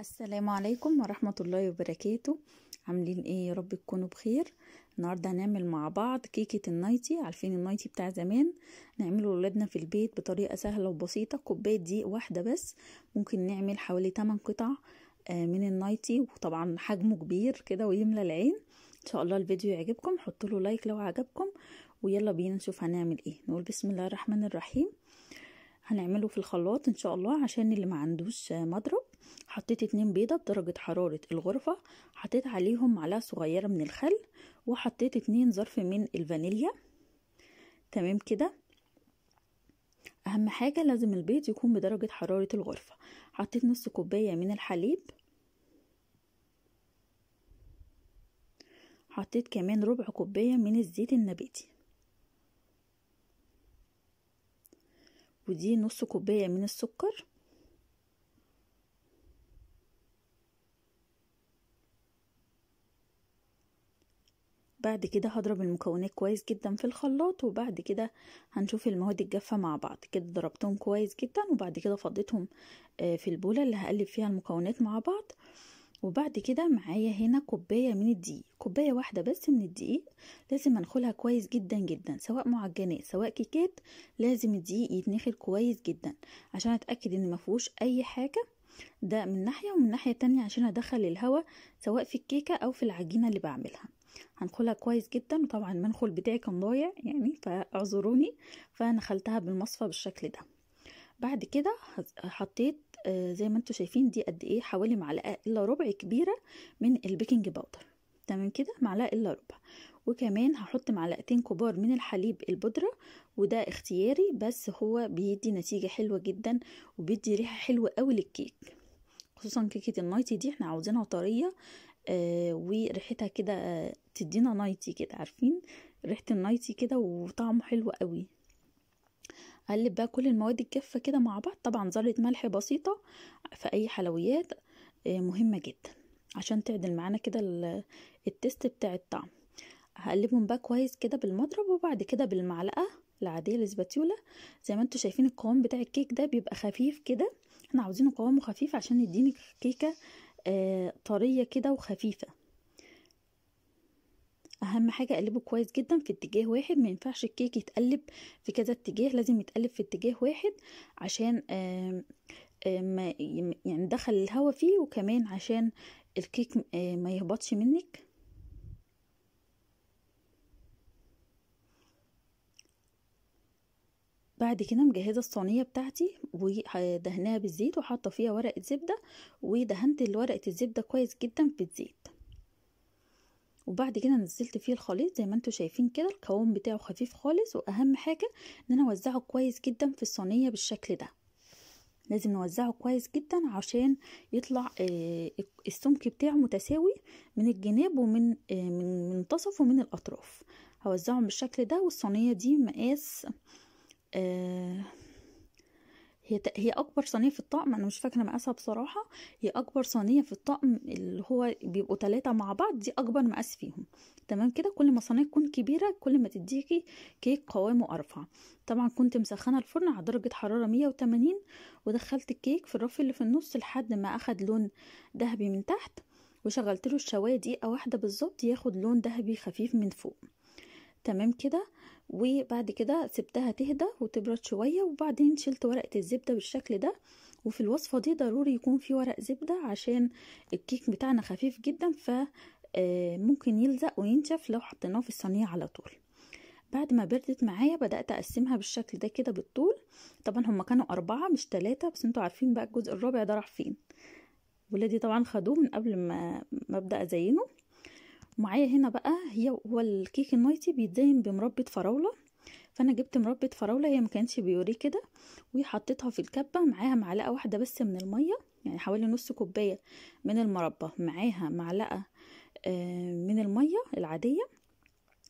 السلام عليكم ورحمة الله وبركاته عاملين ايه يا رب تكونوا بخير النهاردة هنعمل مع بعض كيكة النايتي عارفين النايتي بتاع زمان نعمله لولادنا في البيت بطريقة سهلة وبسيطة كوباية دي واحدة بس ممكن نعمل حوالي 8 قطع آه، من النايتي وطبعا حجمه كبير كده ويملى العين ان شاء الله الفيديو يعجبكم حطوا له لايك لو عجبكم ويلا بينا نشوف هنعمل ايه نقول بسم الله الرحمن الرحيم هنعمله في الخلاط ان شاء الله عشان اللي ما عندوش مضرب حطيت اتنين بيضة بدرجة حرارة الغرفة حطيت عليهم معلقة صغيرة من الخل وحطيت اتنين ظرف من الفانيليا تمام كده اهم حاجة لازم البيض يكون بدرجة حرارة الغرفة حطيت نص كوباية من الحليب حطيت كمان ربع كوباية من الزيت النباتي ودي نص كوباية من السكر بعد كده هضرب المكونات كويس جدا في الخلاط وبعد كده هنشوف المواد الجافة مع بعض كده ضربتهم كويس جدا وبعد كده فضيتهم آه، في البولة اللي هقلب فيها المكونات مع بعض وبعد كده معايا هنا كوباية من الدقيق كوباية واحدة بس من الدقيق لازم انخلها كويس جدا جدا سواء معجنات سواء كيكات لازم الدقيق يتنخل كويس جدا عشان اتأكد ان مفيهوش اي حاجة ده من ناحية ومن ناحية تانية عشان ادخل الهواء سواء في الكيكة او في العجينة اللي بعملها هنخلها كويس جدا وطبعا المنخل بتاعي كان ضايع يعني فاعذروني فنخلتها بالمصفى بالشكل ده بعد كده حطيت آه، زي ما انتم شايفين دي قد ايه حوالي معلقه الا ربع كبيره من البيكنج باودر تمام كده معلقه الا ربع وكمان هحط معلقتين كبار من الحليب البودرة وده اختياري بس هو بيدي نتيجة حلوة جدا وبيدي ريحة حلوة قوي للكيك خصوصا كيكة النايتي دي احنا عاوزينها طرية آه وريحتها كده آه تدينا نايتي كده عارفين ريحة النايتي كده وطعمه حلو قوي هقلب بقى كل المواد الجافه كده مع بعض طبعا ذره ملح بسيطه في اي حلويات آه، مهمه جدا عشان تعدل معانا كده التست بتاع الطعم هقلبهم بقى كويس كده بالمضرب وبعد كده بالمعلقه العاديه الاسباتيولا زي ما انتم شايفين القوام بتاع الكيك ده بيبقى خفيف كده احنا عاوزينه قوامه خفيف عشان يديني كيكه آه، طريه كده وخفيفه اهم حاجه اقلبه كويس جدا في اتجاه واحد ما ينفعش الكيك يتقلب في كذا اتجاه لازم يتقلب في اتجاه واحد عشان ما يعني دخل الهواء فيه وكمان عشان الكيك ما يهبطش منك بعد كده مجهزه الصينيه بتاعتي ودهناها بالزيت وحاطه فيها ورقه زبده ودهنت ورقه الزبده كويس جدا في الزيت وبعد كده نزلت فيه الخليط زي ما انتم شايفين كده القوام بتاعه خفيف خالص واهم حاجه ان انا اوزعه كويس جدا في الصينيه بالشكل ده لازم نوزعه كويس جدا عشان يطلع آه، السمك بتاعه متساوي من الجناب ومن آه، من منتصف ومن الاطراف هوزعهم بالشكل ده والصينيه دي مقاس آه، هي هي اكبر صينيه في الطقم انا مش فاكره مقاسها بصراحه هي اكبر صينيه في الطقم اللي هو بيبقوا ثلاثه مع بعض دي اكبر مقاس فيهم تمام كده كل ما الصينيه تكون كبيره كل ما تديكي كيك قوامه ارفع طبعا كنت مسخنه الفرن على درجه حراره 180 ودخلت الكيك في الرف اللي في النص لحد ما اخد لون ذهبي من تحت وشغلت له الشوايه دقيقه واحده بالظبط ياخد لون ذهبي خفيف من فوق تمام كده وبعد كده سبتها تهدى وتبرد شوية وبعدين شلت ورقة الزبدة بالشكل ده وفي الوصفة دي ضروري يكون في ورق زبدة عشان الكيك بتاعنا خفيف جدا فممكن آه، يلزق وينشف لو حطيناه في الصينية على طول بعد ما بردت معايا بدأت أقسمها بالشكل ده كده بالطول طبعا هما كانوا أربعة مش تلاتة بس انتوا عارفين بقى الجزء الرابع ده راح فين ولادي طبعا خدوه من قبل ما ابدا أزينه معايا هنا بقى هي هو الكيك المايتي بيتزين بمربة فراولة فانا جبت مربة فراولة هي ما كانتش بيوريه كده وحطيتها في الكبة معاها معلقة واحدة بس من المية يعني حوالي نص كوباية من المربى معاها معلقة آه، من المية العادية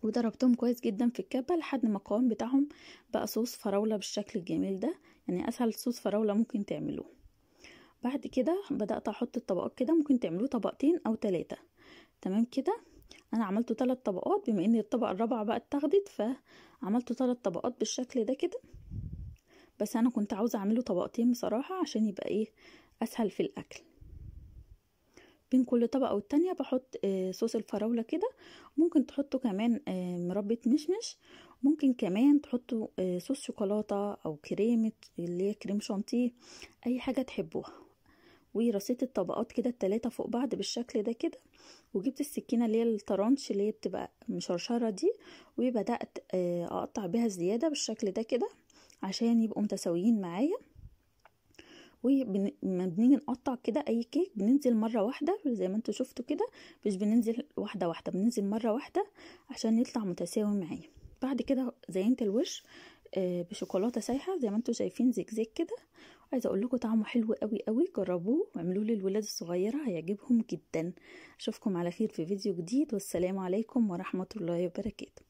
وضربتهم كويس جدا في الكبة لحد ما القوام بتاعهم بقى صوص فراولة بالشكل الجميل ده يعني اسهل صوص فراولة ممكن تعملوه بعد كده بدأت احط الطبقات كده ممكن تعملوه طبقتين او ثلاثة تمام كده انا عملته ثلاث طبقات بما ان الطبقه الرابعه بقى اتاخدت فعملته ثلاث طبقات بالشكل ده كده بس انا كنت عاوزه اعمله طبقتين بصراحه عشان يبقى ايه اسهل في الاكل بين كل طبقه والتانيه بحط آه، صوص الفراوله كده ممكن تحطوا كمان آه، مربى مشمش ممكن كمان تحطوا آه، صوص شوكولاته او كريمه اللي هي كريم شانتيه اي حاجه تحبوها ورصيت الطبقات كده التلاتة فوق بعض بالشكل ده كده وجبت السكينه اللي هي الترانش اللي هي بتبقى مشرشره دي وبدات آه، اقطع بيها الزياده بالشكل ده كده عشان يبقوا متساويين معايا وما بنيجي نقطع كده اي كيك بننزل مره واحده زي ما انتم شفتوا كده مش بننزل واحده واحده بننزل مره واحده عشان يطلع متساوي معايا بعد كده زينت الوش آه، بشوكولاته سايحه زي ما انتم شايفين زيك كده عايزه اقول لكم طعمه حلو قوي قوي جربوه واعملوه للولاد الصغيره هيعجبهم جدا اشوفكم على خير في فيديو جديد والسلام عليكم ورحمه الله وبركاته